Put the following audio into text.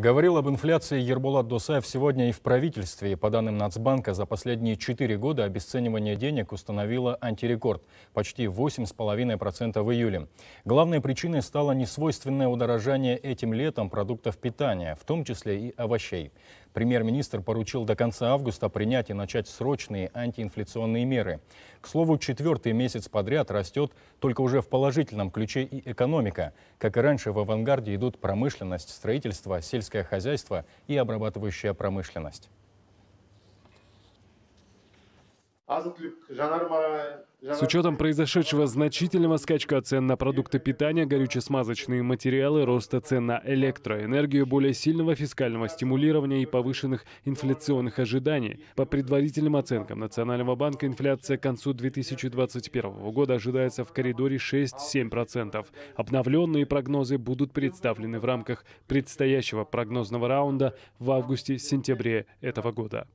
Говорил об инфляции Ербулат Досаев сегодня и в правительстве. По данным Нацбанка, за последние 4 года обесценивание денег установило антирекорд – почти 8,5% в июле. Главной причиной стало несвойственное удорожание этим летом продуктов питания, в том числе и овощей. Премьер-министр поручил до конца августа принять и начать срочные антиинфляционные меры. К слову, четвертый месяц подряд растет только уже в положительном ключе и экономика. Как и раньше, в авангарде идут промышленность, строительство, сельскохозяйство сельское хозяйство и обрабатывающая промышленность. С учетом произошедшего значительного скачка цен на продукты питания, горюче-смазочные материалы, роста цен на электроэнергию, более сильного фискального стимулирования и повышенных инфляционных ожиданий. По предварительным оценкам Национального банка, инфляция к концу 2021 года ожидается в коридоре 6-7%. Обновленные прогнозы будут представлены в рамках предстоящего прогнозного раунда в августе-сентябре этого года.